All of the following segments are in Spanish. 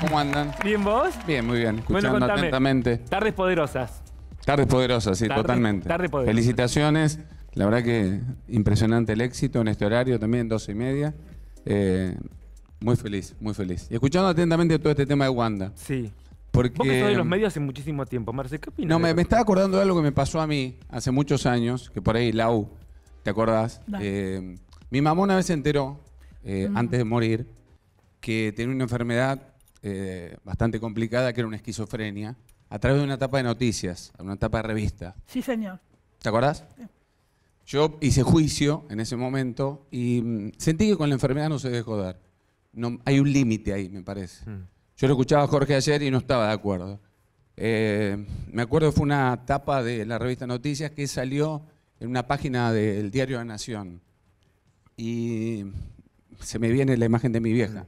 ¿Cómo andan? ¿Bien vos? Bien, muy bien. Escuchando atentamente. Tardes poderosas. Tardes poderosas, sí, totalmente. Tardes poderosas. Felicitaciones. La verdad que impresionante el éxito en este horario también, 12 y media. Eh, muy feliz, muy feliz. Y escuchando atentamente todo este tema de Wanda. Sí. Porque, Vos que sos de los medios hace muchísimo tiempo, Marce, ¿qué opinas? No, me, estaba acordando de algo que me pasó a mí hace muchos años, que por ahí, Lau, ¿te acordás? Eh, mi mamá una vez se enteró, eh, antes de morir, que tenía una enfermedad eh, bastante complicada, que era una esquizofrenia, a través de una etapa de noticias, una etapa de revista. Sí, señor. ¿Te acordás? Yo hice juicio en ese momento y mm, sentí que con la enfermedad no se dejó dar. No, hay un límite ahí, me parece. Mm. Yo lo escuchaba a Jorge ayer y no estaba de acuerdo. Eh, me acuerdo que fue una tapa de la revista Noticias que salió en una página del diario La Nación. Y se me viene la imagen de mi vieja. Mm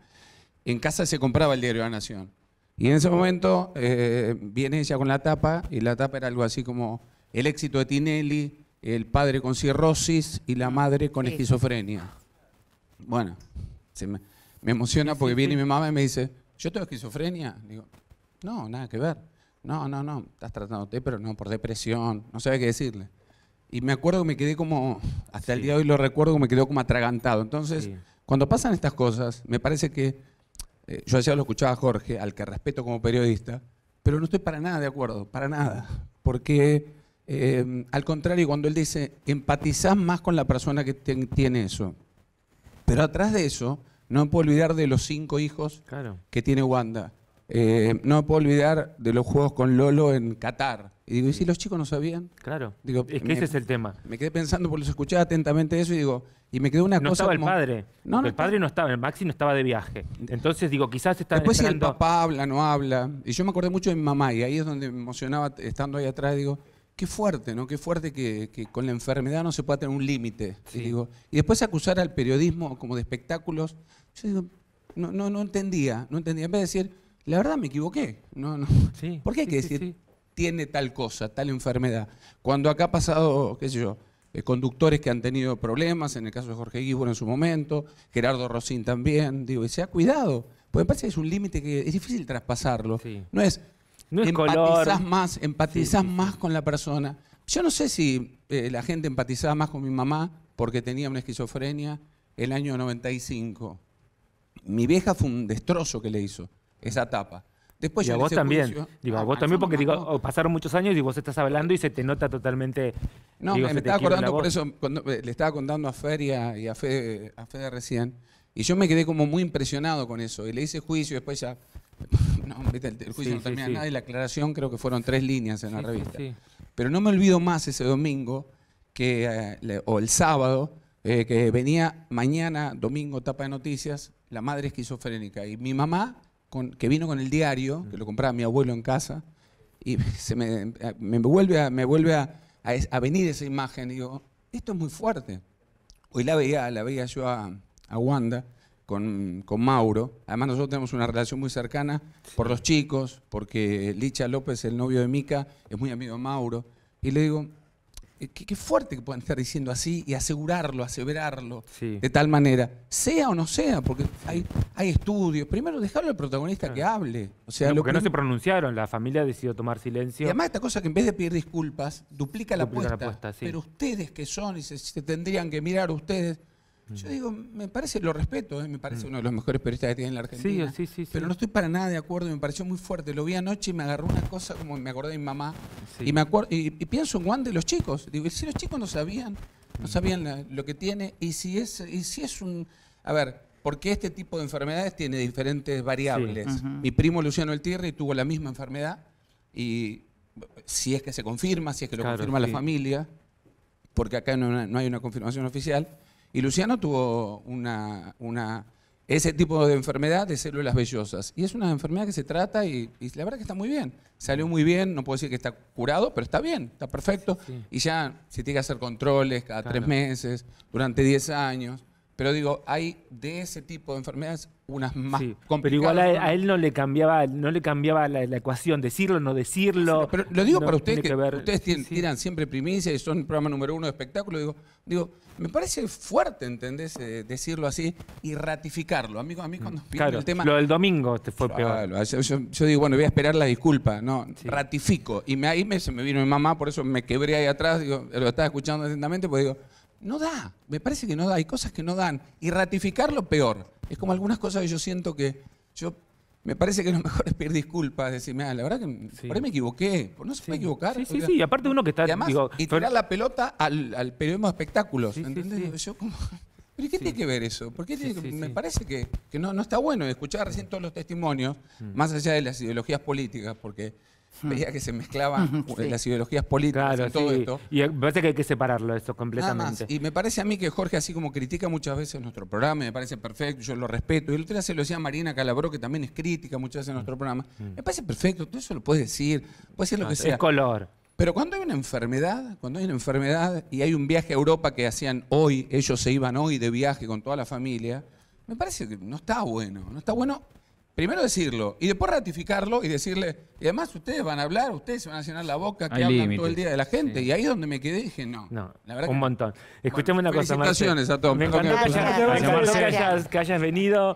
en casa se compraba el diario La Nación. Y en ese momento eh, viene ella con la tapa, y la tapa era algo así como el éxito de Tinelli, el padre con cirrosis y la madre con esquizofrenia. Bueno, me, emociona porque viene mi mamá y me dice, ¿yo tengo esquizofrenia? Digo, no, nada que ver. No, no, no, estás tratándote, pero no, por depresión, no sabes qué decirle. Y me acuerdo que me quedé como, hasta el día de hoy lo recuerdo, me quedé como atragantado. Entonces, cuando pasan estas cosas, me parece que eh, yo ayer lo escuchaba a Jorge, al que respeto como periodista, pero no estoy para nada de acuerdo, para nada, porque eh, al contrario, cuando él dice, empatizás más con la persona que tiene eso, pero atrás de eso, no me puedo olvidar de los cinco hijos que tiene Wanda eh, no me puedo olvidar de los juegos con Lolo en Qatar. Y digo, ¿y si los chicos no sabían? Claro. es que ese es el tema. Me quedé pensando, porque los escuchaba atentamente eso y digo, y me quedó una cosa. como, no el padre. El padre no estaba, el Maxi no estaba de viaje. Entonces digo, quizás estaba. Después si el papá habla, no habla. Y yo me acordé mucho de mi mamá y ahí es donde me emocionaba estando ahí atrás. Digo, qué fuerte, ¿no? Qué fuerte que, con la enfermedad no se pueda tener un límite. Y, digo, y después acusar al periodismo como de espectáculos, yo digo, no, no, no entendía, no entendía. En vez de decir, la verdad me equivoqué. No, ¿Por qué hay que decir tiene tal cosa, tal enfermedad? Cuando acá ha pasado, qué sé yo, eh, conductores que han tenido problemas, en el caso de Jorge Guibor en su momento, Gerardo Rosín también, digo, y se ha cuidado. Porque me parece que es un límite que es difícil traspasarlo. No es, no es empatizás más, empatizás más con la persona. Yo no sé si eh, la gente empatizaba más con mi mamá porque tenía una esquizofrenia el año 95. Mi vieja fue un destrozo que le hizo esa tapa. Después y a vos también. digo, a vos también porque digo, pasaron muchos años y vos estás hablando y se te nota totalmente. No, me, estaba acordando por eso, eh, le estaba contando a Feria y a Fede, recién, y yo me quedé como muy impresionado con eso. Y le hice juicio, y después ya. No, ahorita el juicio no termina nada y la aclaración creo que fueron tres líneas en la revista. Pero no me olvido más ese domingo que, eh, o el sábado, eh, que venía mañana, domingo, tapa de noticias, la madre esquizofrénica. Y mi mamá que vino con el diario, que lo compraba mi abuelo en casa, y se me, vuelve, a, me vuelve a, venir esa imagen. Y digo, esto es muy fuerte. Hoy la veía, la veía yo a, Wanda con, con, Mauro. Además, nosotros tenemos una relación muy cercana por los chicos, porque Licha López, el novio de Mica, es muy amigo de Mauro. Y le digo, eh, qué, fuerte que puedan estar diciendo así y asegurarlo, aseverarlo de tal manera, sea o no sea, porque hay, estudios. Primero, dejarlo al protagonista que hable. O sea, no, porque no se pronunciaron, la familia decidió tomar silencio. Y además, esta cosa que en vez de pedir disculpas, duplica, la apuesta. Pero ustedes que son y se tendrían que mirar ustedes, yo mm. digo, me parece, lo respeto, ¿eh? me parece mm. uno de los mejores periodistas que tiene en la Argentina. Sí, sí, sí, pero no estoy para nada de acuerdo, me pareció muy fuerte. Lo vi anoche y me agarró una cosa como me acordé de mi mamá. Y, me acuerdo, y, pienso en Juan de los chicos. Digo, si los chicos no sabían, no mm. sabían lo que tiene, y si es, y si es un. A ver, porque este tipo de enfermedades tiene diferentes variables. Mi primo Luciano El y tuvo la misma enfermedad, y si es que se confirma, si es que lo confirma la familia, porque acá no hay una confirmación oficial y Luciano tuvo una, ese tipo de enfermedad de células vellosas. Y es una enfermedad que se trata y, la verdad que está muy bien. Salió muy bien, no puedo decir que está curado, pero está bien, está perfecto. Y ya se tiene que hacer controles cada tres meses, durante diez años. Pero digo, hay de ese tipo de enfermedades unas más Pero igual a él, no le cambiaba, no le cambiaba la, ecuación, decirlo, no decirlo. pero lo digo para ustedes, que, ustedes tiran, siempre primicia y son el programa número uno de espectáculo. Digo, digo me parece fuerte, ¿entendés? Eh, decirlo así y ratificarlo. A a mí mm, cuando claro, el tema... Lo del domingo te fue peor. Yo, digo, bueno, voy a esperar la disculpa. No, ratifico. Y me, ahí me, se me vino mi mamá, por eso me quebré ahí atrás. Digo, lo estaba escuchando atentamente, pues digo no da. Me parece que no da. Hay cosas que no dan. Y ratificarlo peor. Es como algunas cosas que yo siento que yo me parece que lo mejor es pedir disculpas, decirme, ah, la verdad que por ahí me equivoqué, no se puede equivocar. Sí, sí, sí, y aparte uno que está... Y y tirar la pelota al, periodismo de espectáculos, ¿Me ¿entendés? ¿Pero qué tiene que ver eso? Porque me parece que, que no, está bueno escuchar recién todos los testimonios, mm. más allá de las ideologías políticas, porque Hmm. veía que se mezclaban las ideologías políticas y todo esto. Y eh, me parece que hay que separarlo esto completamente. Y me parece a mí que Jorge, así como critica muchas veces nuestro programa, me parece perfecto, yo lo respeto. Y el otro día se lo decía a Marina Calabró, que también es crítica muchas veces en nuestro mm. programa. Mm. Me parece perfecto, todo eso lo puedes decir, puedes decir lo ah, que sea. Es color. Pero cuando hay una enfermedad, cuando hay una enfermedad y hay un viaje a Europa que hacían hoy, ellos se iban hoy de viaje con toda la familia, me parece que no está bueno. No está bueno Primero decirlo y después ratificarlo y decirle, y además ustedes van a hablar, ustedes se van a llenar la boca, que hablan todo el día de la gente. Y ahí es donde me quedé dije, no. un montón. Escuchemos una cosa, felicitaciones a todos. Me encantó que hayas venido.